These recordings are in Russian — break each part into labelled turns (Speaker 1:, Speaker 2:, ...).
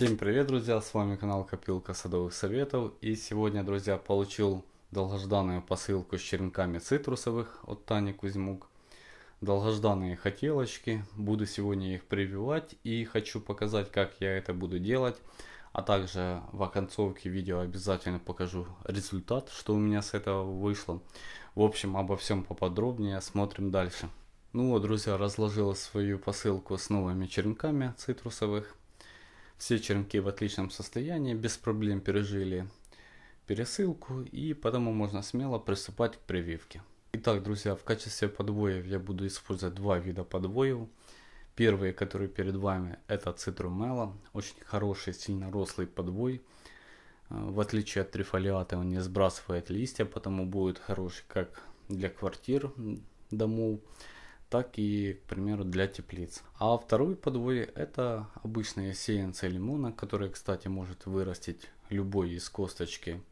Speaker 1: Всем привет, друзья! С вами канал Копилка Садовых Советов. И сегодня, друзья, получил долгожданную посылку с черенками цитрусовых от Тани Кузьмук. Долгожданные хотелочки. Буду сегодня их прививать и хочу показать, как я это буду делать. А также в оконцовке видео обязательно покажу результат, что у меня с этого вышло. В общем, обо всем поподробнее. Смотрим дальше. Ну вот, друзья, разложила свою посылку с новыми черенками цитрусовых. Все черенки в отличном состоянии, без проблем пережили пересылку и потому можно смело приступать к прививке. Итак, друзья, в качестве подвоев я буду использовать два вида подвоев. Первые, которые перед вами, это цитрумела. Очень хороший, сильно рослый подвой. Э, в отличие от трифолиата, он не сбрасывает листья, потому будет хороший как для квартир, домов, так и, к примеру, для теплиц. А второй подвой это обычная сеянца лимона, которая, кстати, может вырастить любой из косточки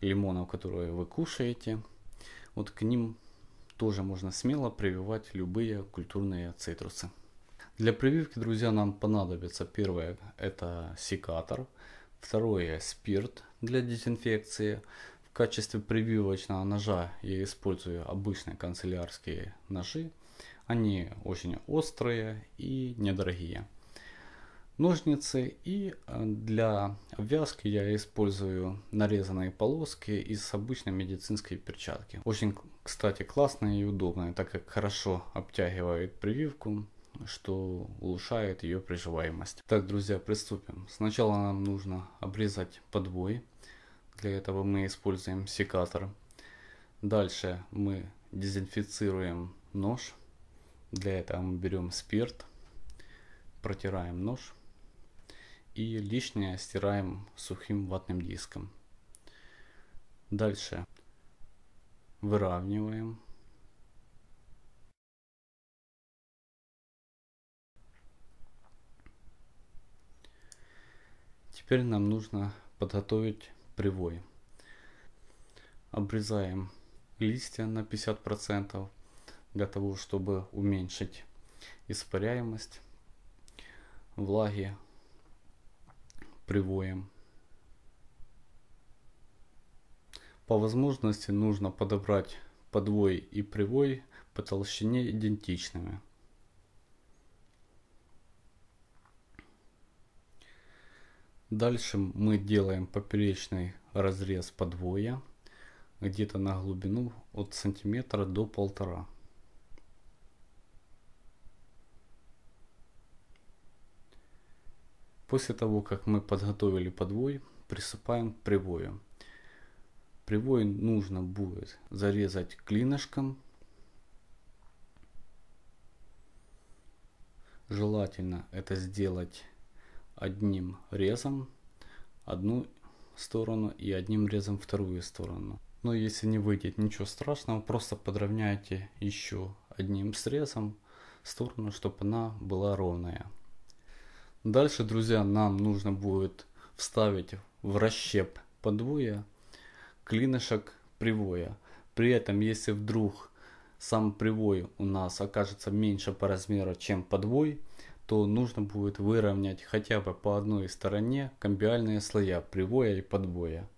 Speaker 1: лимона, которую вы кушаете. Вот к ним тоже можно смело прививать любые культурные цитрусы. Для прививки, друзья, нам понадобится первое это секатор, второе спирт для дезинфекции. В качестве прививочного ножа я использую обычные канцелярские ножи. Они очень острые и недорогие. Ножницы и э, для обвязки я использую нарезанные полоски из обычной медицинской перчатки. Очень, кстати, классные и удобные, так как хорошо обтягивает прививку, что улучшает ее приживаемость. Так, друзья, приступим. Сначала нам нужно обрезать подвой. Для этого мы используем секатор. Дальше мы дезинфицируем нож для этого мы берем спирт, протираем нож и лишнее стираем сухим ватным диском. Дальше выравниваем. Теперь нам нужно подготовить привой. Обрезаем листья на 50%, для того, чтобы уменьшить испаряемость влаги привоем. По возможности нужно подобрать подвой и привой по толщине идентичными. Дальше мы делаем поперечный разрез подвоя где-то на глубину от сантиметра до полтора После того, как мы подготовили подвой, присыпаем привоем. Привой нужно будет зарезать клинышком. Желательно это сделать одним резом одну сторону и одним резом вторую сторону. Но если не выйдет ничего страшного, просто подровняйте еще одним срезом сторону, чтобы она была ровная. Дальше, друзья, нам нужно будет вставить в расщеп подвоя клинышек привоя. При этом, если вдруг сам привой у нас окажется меньше по размеру, чем подвой, то нужно будет выровнять хотя бы по одной стороне комбиальные слоя привоя и подвоя.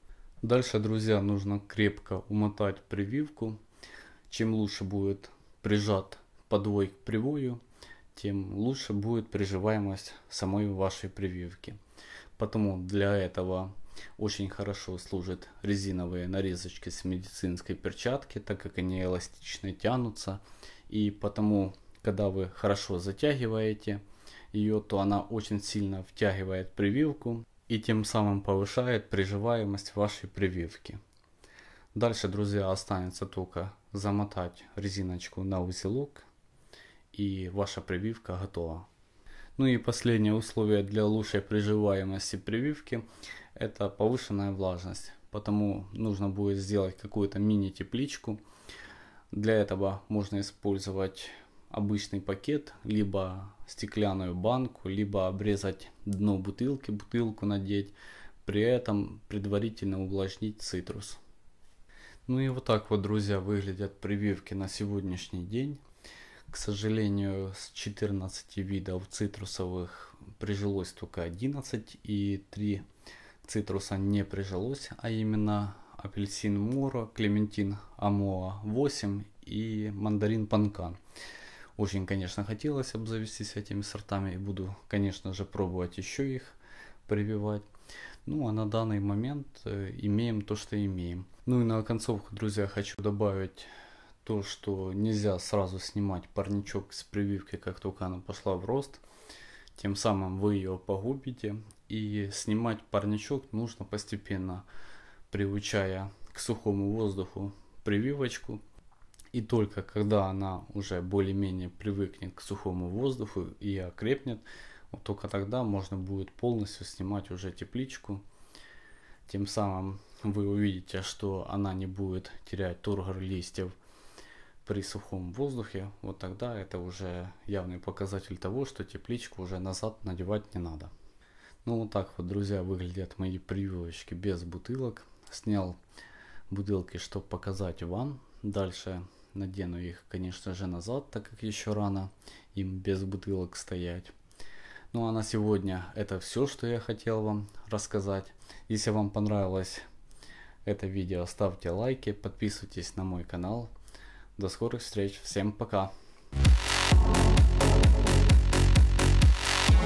Speaker 1: Дальше, друзья, нужно крепко умотать прививку. Чем лучше будет прижат подвой к привою, тем лучше будет приживаемость самой вашей прививки. Потому для этого очень хорошо служат резиновые нарезочки с медицинской перчатки, так как они эластично тянутся. И потому, когда вы хорошо затягиваете ее, то она очень сильно втягивает прививку и тем самым повышает приживаемость вашей прививки. Дальше, друзья, останется только замотать резиночку на узелок и ваша прививка готова. Ну и последнее условие для лучшей приживаемости прививки – это повышенная влажность. Потому нужно будет сделать какую-то мини-тепличку. Для этого можно использовать обычный пакет, либо стеклянную банку, либо обрезать дно бутылки, бутылку надеть, при этом предварительно увлажнить цитрус. Ну и вот так вот, друзья, выглядят прививки на сегодняшний день. К сожалению, с 14 видов цитрусовых прижилось только 11 и 3 цитруса не прижилось, а именно апельсин Мора, клементин Амоа 8 и мандарин Панкан. Очень, конечно, хотелось обзавестись этими сортами и буду, конечно же, пробовать еще их прививать. Ну, а на данный момент э, имеем то, что имеем. Ну и на концовку, друзья, хочу добавить то, что нельзя сразу снимать парничок с прививки, как только она пошла в рост. Тем самым вы ее погубите. И снимать парничок нужно постепенно, приучая к сухому воздуху прививочку. И только когда она уже более-менее привыкнет к сухому воздуху и окрепнет, вот только тогда можно будет полностью снимать уже тепличку. Тем самым вы увидите, что она не будет терять тургор листьев – при сухом воздухе, вот тогда это уже явный показатель того, что тепличку уже назад надевать не надо. Ну вот так вот, друзья, выглядят мои прививочки без бутылок. Снял бутылки, чтобы показать вам. Дальше надену их, конечно же, назад, так как еще рано им без бутылок стоять. Ну а на сегодня это все, что я хотел вам рассказать. Если вам понравилось это видео, ставьте лайки, подписывайтесь на мой канал. До скорых встреч. Всем пока.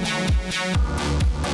Speaker 1: Thank you.